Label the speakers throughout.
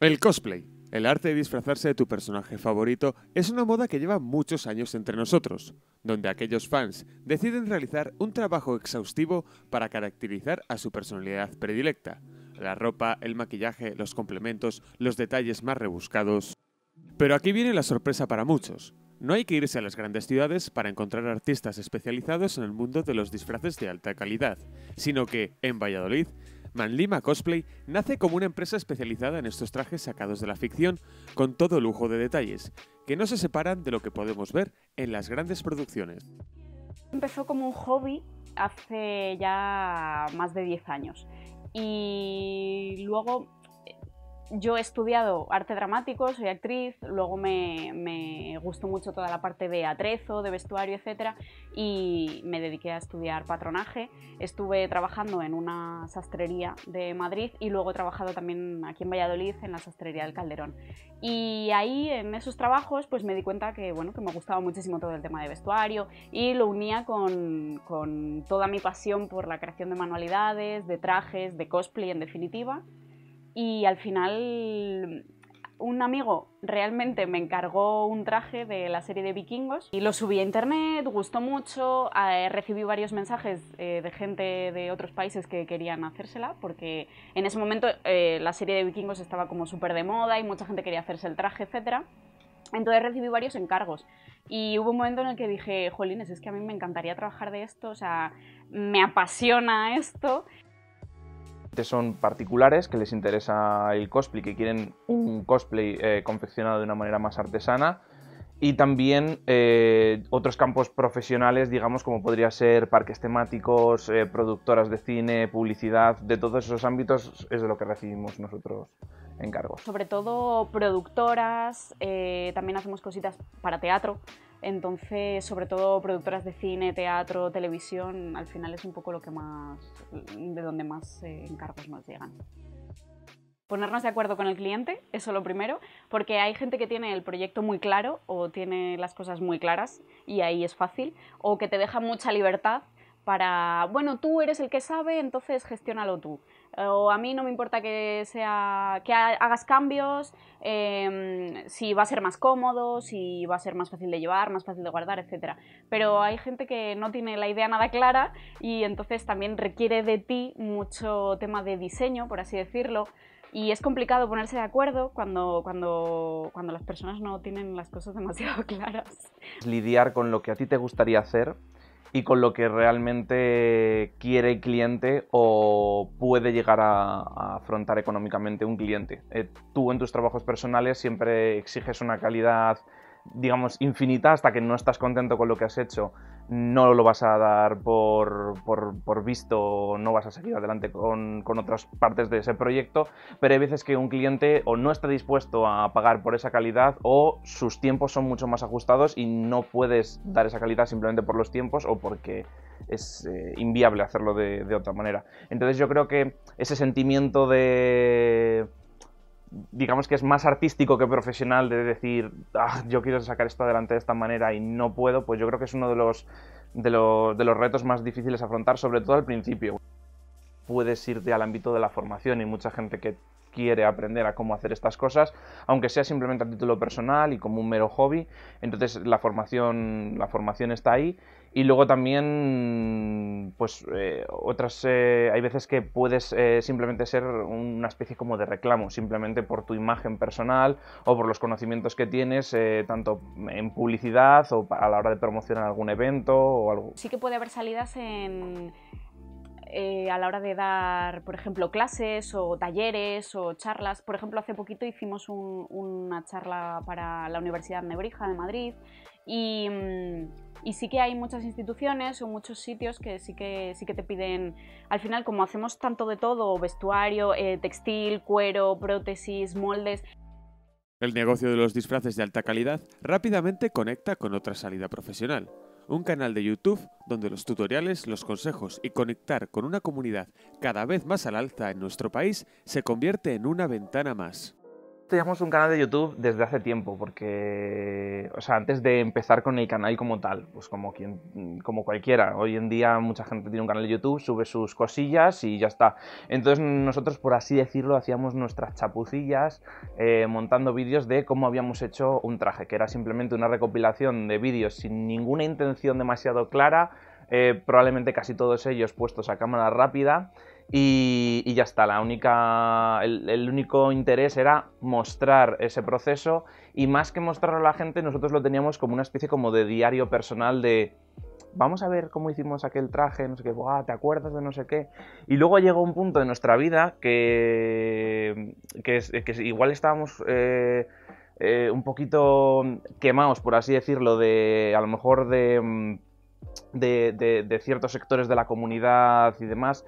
Speaker 1: El cosplay, el arte de disfrazarse de tu personaje favorito, es una moda que lleva muchos años entre nosotros, donde aquellos fans deciden realizar un trabajo exhaustivo para caracterizar a su personalidad predilecta. La ropa, el maquillaje, los complementos, los detalles más rebuscados. Pero aquí viene la sorpresa para muchos. No hay que irse a las grandes ciudades para encontrar artistas especializados en el mundo de los disfraces de alta calidad, sino que, en Valladolid, Manlima Cosplay nace como una empresa especializada en estos trajes sacados de la ficción, con todo lujo de detalles, que no se separan de lo que podemos ver en las grandes producciones.
Speaker 2: Empezó como un hobby hace ya más de 10 años y luego yo he estudiado arte dramático, soy actriz, luego me, me, gustó mucho toda la parte de atrezo, de vestuario, etc. Y me dediqué a estudiar patronaje. Estuve trabajando en una sastrería de Madrid y luego he trabajado también aquí en Valladolid en la sastrería del Calderón. Y ahí, en esos trabajos, pues me di cuenta que, bueno, que me gustaba muchísimo todo el tema de vestuario y lo unía con, con toda mi pasión por la creación de manualidades, de trajes, de cosplay en definitiva. Y al final un amigo realmente me encargó un traje de la serie de vikingos y lo subí a internet, gustó mucho, eh, recibí varios mensajes eh, de gente de otros países que querían hacérsela porque en ese momento eh, la serie de vikingos estaba como súper de moda y mucha gente quería hacerse el traje, etc. Entonces recibí varios encargos y hubo un momento en el que dije, jolines, es que a mí me encantaría trabajar de esto, o sea, me apasiona esto
Speaker 3: son particulares que les interesa el cosplay, que quieren un cosplay eh, confeccionado de una manera más artesana. Y también eh, otros campos profesionales, digamos, como podría ser parques temáticos, eh, productoras de cine, publicidad, de todos esos ámbitos es de lo que recibimos nosotros encargos.
Speaker 2: Sobre todo productoras, también hacemos cositas para teatro. Entonces, sobre todo productoras de cine, teatro, televisión, al final es un poco lo que más, de donde más eh, encargos nos llegan. Ponernos de acuerdo con el cliente, eso lo primero, porque hay gente que tiene el proyecto muy claro o tiene las cosas muy claras y ahí es fácil, o que te deja mucha libertad para, bueno, tú eres el que sabe, entonces gestiónalo tú. O a mí no me importa que, sea, que hagas cambios, em, si va a ser más cómodo, si va a ser más fácil de llevar, más fácil de guardar, etc. Pero hay gente que no tiene la idea nada clara y entonces también requiere de ti mucho tema de diseño, por así decirlo. Y es complicado ponerse de acuerdo cuando, cuando las personas no tienen las cosas demasiado claras.
Speaker 3: Lidiar con lo que a ti te gustaría hacer y con lo que realmente quiere el cliente o puede llegar a, afrontar económicamente un cliente. Eh, tú en tus trabajos personales siempre exiges una calidad digamos, infinita hasta que no estás contento con lo que has hecho no lo vas a dar por, por, visto, no vas a seguir adelante con, otras partes de ese proyecto, pero hay veces que un cliente o no está dispuesto a pagar por esa calidad o sus tiempos son mucho más ajustados y no puedes dar esa calidad simplemente por los tiempos o porque es eh, inviable hacerlo de otra manera. Entonces yo creo que ese sentimiento de digamos que es más artístico que profesional de decir, ah, yo quiero sacar esto adelante de esta manera y no puedo, pues yo creo que es uno de los, de los, de los retos más difíciles afrontar, sobre todo al principio. Puedes irte al ámbito de la formación y mucha gente que quiere aprender a cómo hacer estas cosas, aunque sea simplemente a título personal y como un mero hobby. Entonces la formación, la formación está ahí y luego también, pues eh, otras, eh, hay veces que puedes eh, simplemente ser una especie como de reclamo, simplemente por tu imagen personal o por los conocimientos que tienes, tanto en publicidad o a la hora de promocionar algún evento o algo. Sí
Speaker 2: que puede haber salidas en... a la hora de dar, por ejemplo, clases o talleres o charlas. Por ejemplo, hace poquito hicimos una charla para la Universidad Nebrija de Madrid Mm, y, sí que hay muchas instituciones o muchos sitios que sí que, te piden, al final como hacemos tanto de todo, vestuario, eh, textil, cuero, prótesis, moldes,
Speaker 1: el negocio de los disfraces de alta calidad rápidamente conecta con otra salida profesional, un canal de YouTube donde los tutoriales, los consejos y conectar con una comunidad cada vez más al alza en nuestro país se convierte en una ventana más.
Speaker 3: Teníamos un canal de YouTube desde hace tiempo, porque, o sea, antes de empezar con el canal como tal, pues como, quien, como cualquiera. Hoy en día mucha gente tiene un canal de YouTube, sube sus cosillas y ya está. Entonces nosotros, por así decirlo, hacíamos nuestras chapucillas eh, montando vídeos de cómo habíamos hecho un traje, que era simplemente una recopilación de vídeos sin ninguna intención demasiado clara eh, probablemente casi todos ellos puestos a cámara rápida. Y, ya está, la única, el, único interés era mostrar ese proceso y más que mostrarlo a la gente, nosotros lo teníamos como una especie como de diario personal de vamos a ver cómo hicimos aquel traje, no sé qué, ¿te acuerdas de no sé qué? Y luego llegó un punto de nuestra vida que, que, igual estábamos... Eh, eh, un poquito quemados, por así decirlo, de a lo mejor de mm, de, ciertos sectores de la comunidad y demás.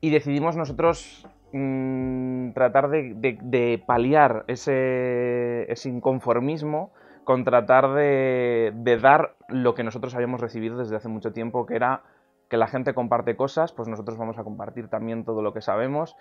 Speaker 3: Y decidimos nosotros mm, tratar de, paliar ese, inconformismo con tratar de, de, dar lo que nosotros habíamos recibido desde hace mucho tiempo, que era que la gente comparte cosas, pues nosotros vamos a compartir también todo lo que sabemos.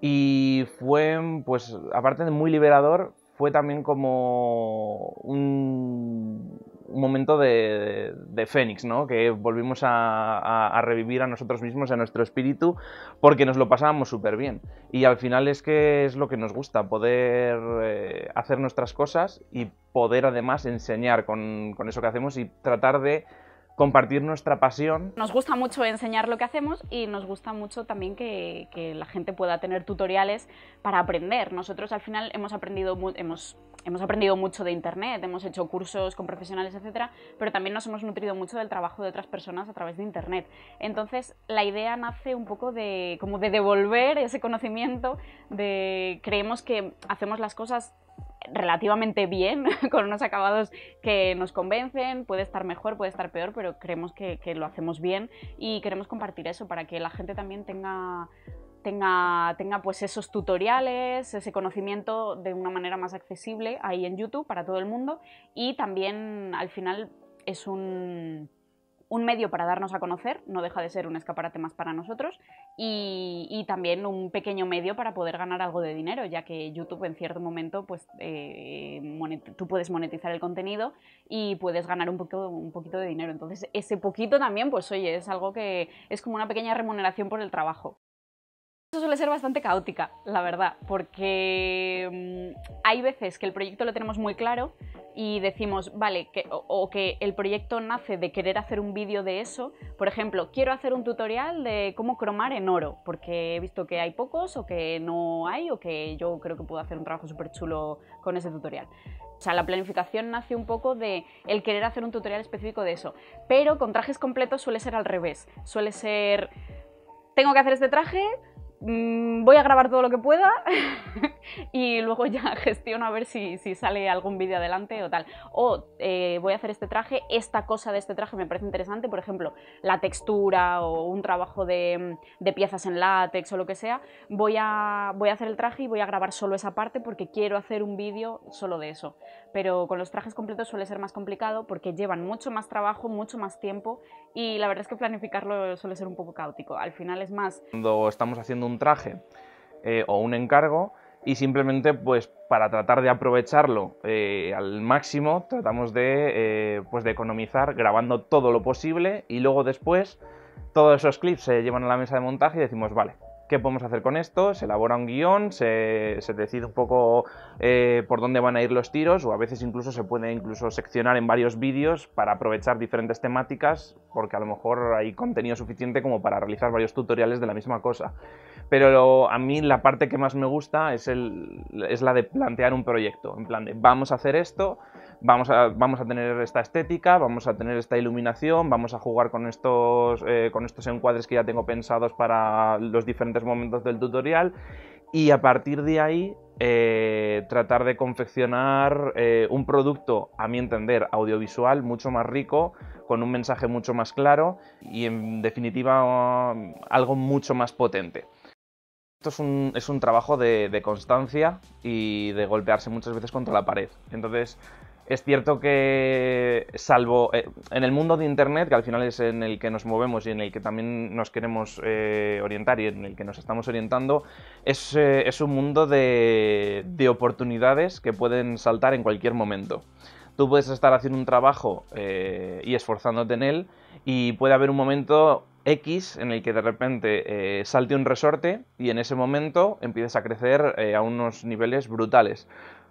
Speaker 3: Y fue, pues, aparte de muy liberador, fue también como un, un momento de, Fénix, ¿no? Que volvimos a, revivir a nosotros mismos, a nuestro espíritu, porque nos lo pasábamos súper bien. Y al final es que es lo que nos gusta, poder eh, hacer nuestras cosas y poder además enseñar con, con eso que hacemos y tratar de compartir nuestra pasión.
Speaker 2: Nos gusta mucho enseñar lo que hacemos y nos gusta mucho también que, la gente pueda tener tutoriales para aprender. Nosotros al final hemos aprendido, hemos, hemos aprendido mucho de Internet, hemos hecho cursos con profesionales, etcétera, pero también nos hemos nutrido mucho del trabajo de otras personas a través de Internet. Entonces la idea nace un poco de, como de devolver ese conocimiento, de creemos que hacemos las cosas relativamente bien, con unos acabados que nos convencen, puede estar mejor, puede estar peor, pero creemos que, lo hacemos bien y queremos compartir eso para que la gente también tenga Tenga, tenga, pues esos tutoriales, ese conocimiento de una manera más accesible ahí en YouTube para todo el mundo y también al final es un un medio para darnos a conocer, no deja de ser un escaparate más para nosotros, y, también un pequeño medio para poder ganar algo de dinero, ya que YouTube en cierto momento, pues eh, tú puedes monetizar el contenido y puedes ganar un, poco, un poquito de dinero. Entonces, ese poquito también, pues oye, es algo que es como una pequeña remuneración por el trabajo suele ser bastante caótica, la verdad, porque mm, hay veces que el proyecto lo tenemos muy claro y decimos, vale, o, que el proyecto nace de querer hacer un vídeo de eso. Por ejemplo, quiero hacer un tutorial de cómo cromar en oro, porque he visto que hay pocos o que no hay o que yo creo que puedo hacer un trabajo súper chulo con ese tutorial. O sea, la planificación nace un poco de el querer hacer un tutorial específico de eso. Pero con trajes completos suele ser al revés. Suele ser, tengo que hacer este traje, Mm, voy a grabar todo lo que pueda y luego ya gestiono a ver si, sale algún vídeo adelante o tal. O eh, voy a hacer este traje, esta cosa de este traje me parece interesante, por ejemplo, la textura o un trabajo de, piezas en látex o lo que sea. Voy a, voy a hacer el traje y voy a grabar solo esa parte porque quiero hacer un vídeo solo de eso. Pero con los trajes completos suele ser más complicado porque llevan mucho más trabajo, mucho más tiempo y la verdad es que planificarlo suele ser un poco caótico. Al final es más...
Speaker 3: Cuando estamos haciendo un traje eh, o un encargo y simplemente pues para tratar de aprovecharlo eh, al máximo tratamos de, eh, pues, de economizar grabando todo lo posible y luego después todos esos clips se llevan a la mesa de montaje y decimos vale, qué podemos hacer con esto, se elabora un guión, se, decide un poco eh, por dónde van a ir los tiros o a veces incluso se puede incluso seccionar en varios vídeos para aprovechar diferentes temáticas porque a lo mejor hay contenido suficiente como para realizar varios tutoriales de la misma cosa. Pero a mí la parte que más me gusta es, el, es la de plantear un proyecto, en plan vamos a hacer esto, Vamos a, vamos a, tener esta estética, vamos a tener esta iluminación, vamos a jugar con estos, eh, con estos encuadres que ya tengo pensados para los diferentes momentos del tutorial y a partir de ahí eh, tratar de confeccionar eh, un producto, a mi entender, audiovisual mucho más rico, con un mensaje mucho más claro y en definitiva algo mucho más potente. Esto es un, es un trabajo de, de constancia y de golpearse muchas veces contra la pared. Entonces, es cierto que, salvo eh, en el mundo de Internet, que al final es en el que nos movemos y en el que también nos queremos eh, orientar y en el que nos estamos orientando, es, eh, es un mundo de, de, oportunidades que pueden saltar en cualquier momento. Tú puedes estar haciendo un trabajo y esforzándote en él y puede haber un momento X en el que de repente salte un resorte y en ese momento empiezas a crecer a unos niveles brutales.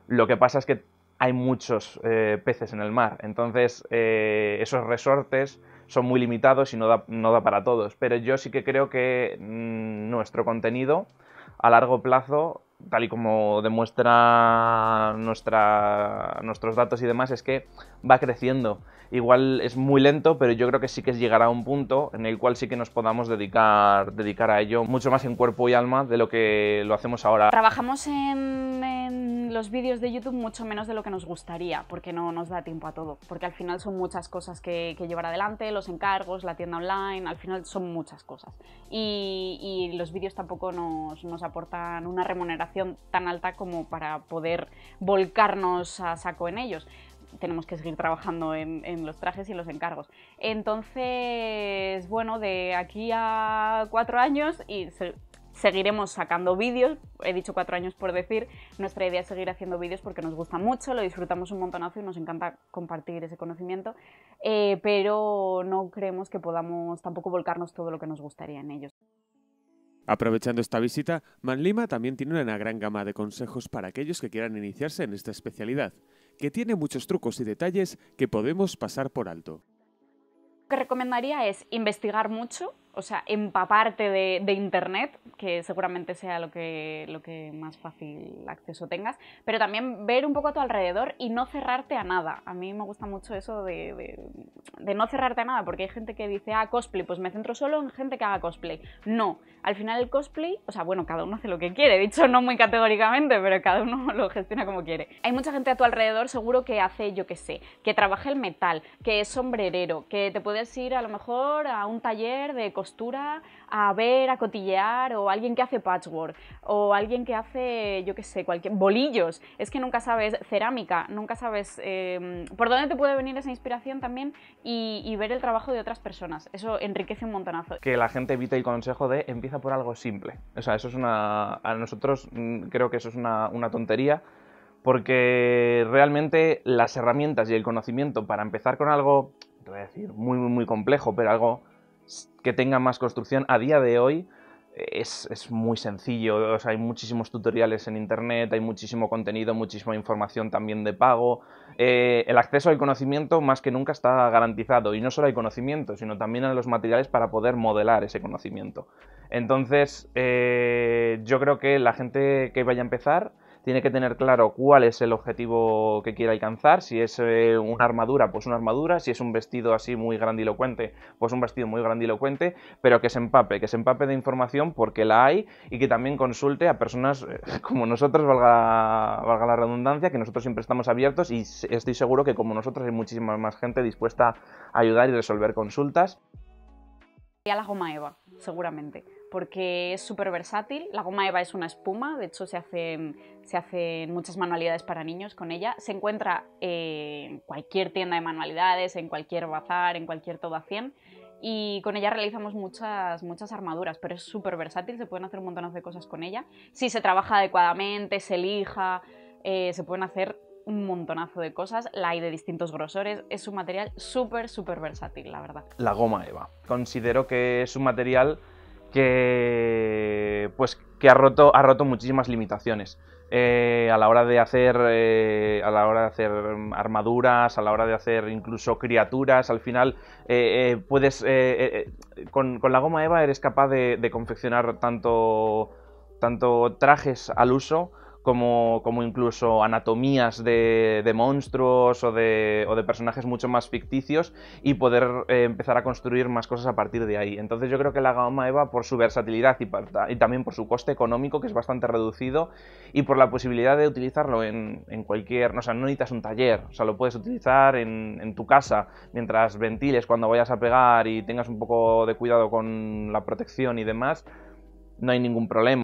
Speaker 3: Lo que pasa es que hay muchos eh, peces en el mar. Entonces, eh, esos resortes son muy limitados y no no da, para todos. Pero yo sí que creo que mm, nuestro contenido a largo plazo tal y como demuestra nuestra, nuestros datos y demás, es que va creciendo. Igual es muy lento, pero yo creo que sí que llegará a un punto en el cual sí que nos podamos dedicar, dedicar a ello mucho más en cuerpo y alma de lo que lo hacemos ahora.
Speaker 2: Trabajamos en, los vídeos de YouTube mucho menos de lo que nos gustaría, porque no nos da tiempo a todo, porque al final son muchas cosas que, llevar adelante, los encargos, la tienda online, al final son muchas cosas. Y, y los vídeos tampoco nos, nos aportan una remuneración tan alta como para poder volcarnos a saco en ellos tenemos que seguir trabajando en, los trajes y los encargos. Entonces, bueno, de aquí a cuatro años y seguiremos sacando vídeos, he dicho cuatro años por decir, nuestra idea es seguir haciendo vídeos porque nos gusta mucho, lo disfrutamos un montonazo y nos encanta compartir ese conocimiento, eh, pero no creemos que podamos tampoco volcarnos todo lo que nos gustaría en ellos.
Speaker 1: Aprovechando esta visita, Manlima también tiene una gran gama de consejos para aquellos que quieran iniciarse en esta especialidad, que tiene muchos trucos y detalles que podemos pasar por alto.
Speaker 2: Lo que recomendaría es investigar mucho, o sea, empaparte de, Internet, que seguramente sea lo que, lo que más fácil acceso tengas, pero también ver un poco a tu alrededor y no cerrarte a nada. A mí me gusta mucho eso de, no cerrarte a nada, porque hay gente que dice, ah, cosplay, pues me centro solo en gente que haga cosplay. No, al final el cosplay, o sea, bueno, cada uno hace lo que quiere, dicho no muy categóricamente, pero cada uno lo gestiona como quiere. Hay mucha gente a tu alrededor seguro que hace, yo qué sé, que trabaja el metal, que es sombrerero, que te puedes ir a lo mejor a un taller de cosplay postura, a ver, a cotillear, o alguien que hace patchwork, o alguien que hace, yo qué sé, cualquier, bolillos. Es que nunca sabes, cerámica, nunca sabes em, por dónde te puede venir esa inspiración también y, ver el trabajo de otras personas. Eso enriquece un montonazo. Que
Speaker 3: la gente evite el consejo de empieza por algo simple. O sea, eso es una. A nosotros mm, creo que eso es una, una tontería porque realmente las herramientas y el conocimiento para empezar con algo, te voy a decir, muy, muy, muy complejo, pero algo que tenga más construcción. A día de hoy es, muy sencillo, hay muchísimos tutoriales en Internet, hay muchísimo contenido, muchísima información también de pago. Eh, el acceso al conocimiento más que nunca está garantizado y no solo hay conocimiento, sino también a los materiales para poder modelar ese conocimiento. Entonces, eh, yo creo que la gente que vaya a empezar tiene que tener claro cuál es el objetivo que quiere alcanzar, si es eh, una armadura, pues una armadura, si es un vestido así muy grandilocuente, pues un vestido muy grandilocuente, pero que se empape, que se empape de información porque la hay y que también consulte a personas eh, como nosotros, valga, valga la redundancia, que nosotros siempre estamos abiertos y estoy seguro que como nosotros hay muchísima más gente dispuesta a ayudar y resolver consultas.
Speaker 2: Y a la goma Eva, seguramente porque es súper versátil. La goma Eva es una espuma, de hecho se hacen, se hacen muchas manualidades para niños con ella. Se encuentra eh, en cualquier tienda de manualidades, en cualquier bazar, en cualquier todo a 100. Y con ella realizamos muchas, muchas armaduras, pero es súper versátil, se pueden hacer un montonazo de cosas con ella. Si se trabaja adecuadamente, se lija. Eh, se pueden hacer un montonazo de cosas, la hay de distintos grosores, es un material súper, súper versátil, la verdad.
Speaker 3: La goma Eva. Considero que es un material que, pues, que ha, roto, ha roto muchísimas limitaciones. Eh, a la hora de hacer eh, a la hora de hacer armaduras a la hora de hacer incluso criaturas al final eh, puedes con, la goma eva eres capaz de, de confeccionar tanto tanto trajes al uso como, como incluso anatomías de, de monstruos o de, o de, personajes mucho más ficticios y poder eh, empezar a construir más cosas a partir de ahí. Entonces yo creo que la gama EVA por su versatilidad y, también por su coste económico, que es bastante reducido, y por la posibilidad de utilizarlo en, en cualquier... O sea, no necesitas un taller, o sea, lo puedes utilizar en, en tu casa mientras ventiles cuando vayas a pegar y tengas un poco de cuidado con la protección y demás, no hay ningún problema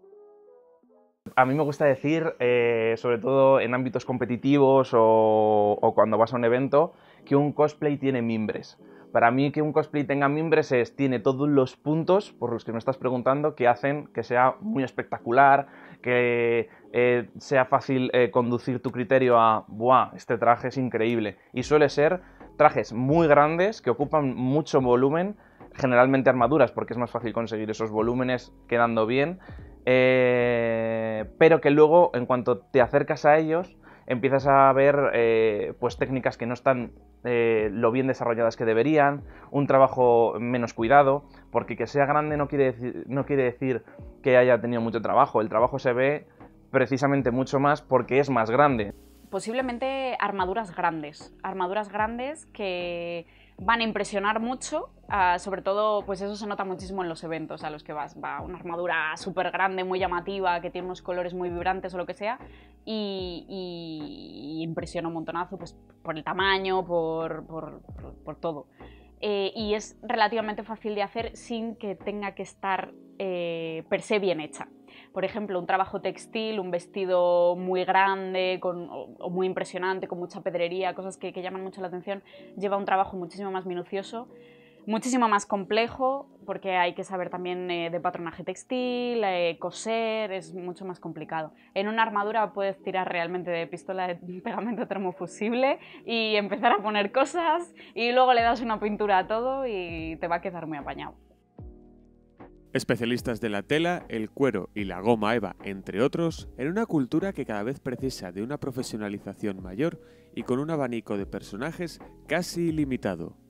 Speaker 3: a mí me gusta decir, eh, sobre todo en ámbitos competitivos o, cuando vas a un evento, que un cosplay tiene mimbres. Para mí que un cosplay tenga mimbres es, tiene todos los puntos, por los que me estás preguntando, que hacen que sea muy espectacular, que eh, sea fácil eh, conducir tu criterio a, ¡buah! Este traje es increíble. Y suele ser trajes muy grandes, que ocupan mucho volumen, generalmente armaduras, porque es más fácil conseguir esos volúmenes quedando bien, eh, pero que luego, en cuanto te acercas a ellos, empiezas a ver eh, pues técnicas que no están eh, lo bien desarrolladas que deberían, un trabajo menos cuidado, porque que sea grande no quiere, decir, no quiere decir que haya tenido mucho trabajo, el trabajo se ve precisamente mucho más porque es más grande.
Speaker 2: Posiblemente armaduras grandes, armaduras grandes que van a impresionar mucho, ah, sobre todo, pues eso se nota muchísimo en los eventos a los que vas. Va una armadura súper grande, muy llamativa, que tiene unos colores muy vibrantes o lo que sea, y, impresiona un montonazo pues, por el tamaño, por, por todo. Eh, y es relativamente fácil de hacer sin que tenga que estar eh, per se bien hecha. Por ejemplo, un trabajo textil, un vestido muy grande con, o, muy impresionante, con mucha pedrería, cosas que llaman mucho la atención, lleva un trabajo muchísimo más minucioso muchísimo más complejo porque hay que saber también eh, de patronaje textil, eh, coser, es mucho más complicado. En una armadura puedes tirar realmente de pistola de pegamento termofusible y empezar a poner cosas y luego le das una pintura a todo y te va a quedar muy apañado.
Speaker 1: Especialistas de la tela, el cuero y la goma eva, entre otros, en una cultura que cada vez precisa de una profesionalización mayor y con un abanico de personajes casi ilimitado.